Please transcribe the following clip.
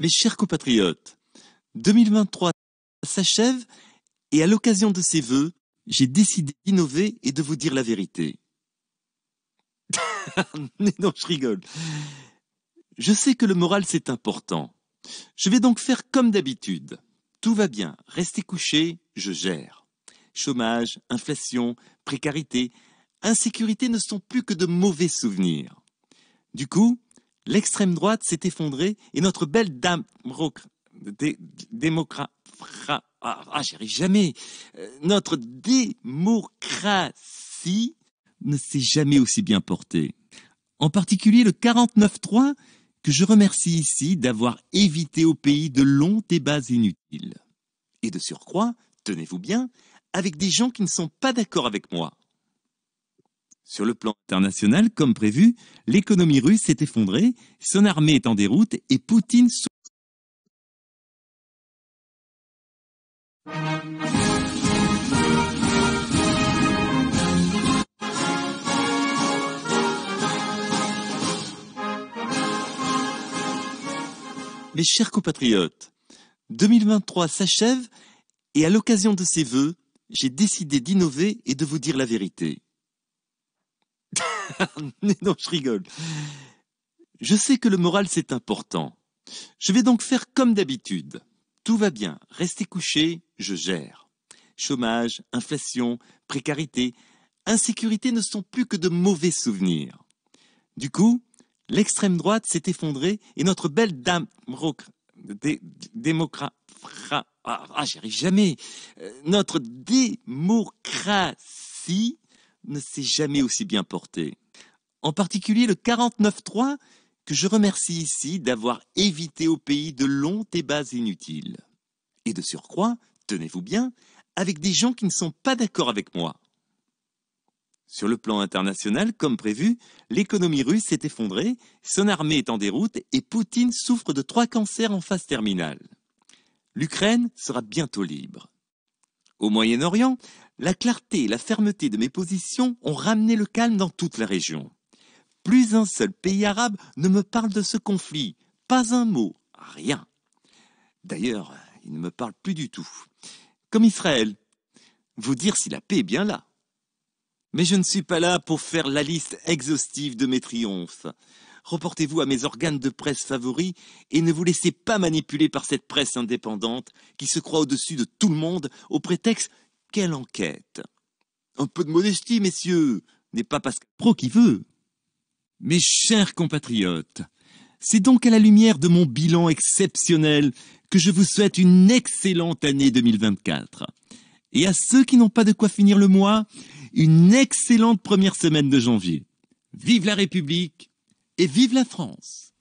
Mes chers compatriotes, 2023 s'achève et à l'occasion de ces vœux, j'ai décidé d'innover et de vous dire la vérité. non, je rigole. Je sais que le moral c'est important. Je vais donc faire comme d'habitude. Tout va bien, restez couché, je gère. Chômage, inflation, précarité, insécurité ne sont plus que de mauvais souvenirs. Du coup, L'extrême droite s'est effondrée et notre belle dame ah, ah, jamais. Euh, notre démocratie ne s'est jamais aussi bien portée. En particulier le 49-3 que je remercie ici d'avoir évité au pays de longs débats inutiles. Et de surcroît, tenez-vous bien, avec des gens qui ne sont pas d'accord avec moi. Sur le plan international, comme prévu, l'économie russe s'est effondrée, son armée est en déroute et Poutine... Mes chers compatriotes, 2023 s'achève et à l'occasion de ces vœux, j'ai décidé d'innover et de vous dire la vérité. non, je rigole. Je sais que le moral, c'est important. Je vais donc faire comme d'habitude. Tout va bien, restez couché, je gère. Chômage, inflation, précarité, insécurité ne sont plus que de mauvais souvenirs. Du coup, l'extrême droite s'est effondrée et notre belle dame démocratie démocrate ah, jamais. Euh, notre démocratie ne s'est jamais aussi bien porté. En particulier le 49-3 que je remercie ici d'avoir évité au pays de longs débats inutiles. Et de surcroît, tenez-vous bien, avec des gens qui ne sont pas d'accord avec moi. Sur le plan international, comme prévu, l'économie russe s'est effondrée, son armée est en déroute et Poutine souffre de trois cancers en phase terminale. L'Ukraine sera bientôt libre. Au Moyen-Orient, la clarté et la fermeté de mes positions ont ramené le calme dans toute la région. Plus un seul pays arabe ne me parle de ce conflit, pas un mot, rien. D'ailleurs, il ne me parle plus du tout. Comme Israël. Vous dire si la paix est bien là. Mais je ne suis pas là pour faire la liste exhaustive de mes triomphes. Reportez-vous à mes organes de presse favoris et ne vous laissez pas manipuler par cette presse indépendante qui se croit au-dessus de tout le monde au prétexte quelle enquête Un peu de modestie, messieurs, n'est pas Pascal Pro qui veut. Mes chers compatriotes, c'est donc à la lumière de mon bilan exceptionnel que je vous souhaite une excellente année 2024. Et à ceux qui n'ont pas de quoi finir le mois, une excellente première semaine de janvier. Vive la République et vive la France.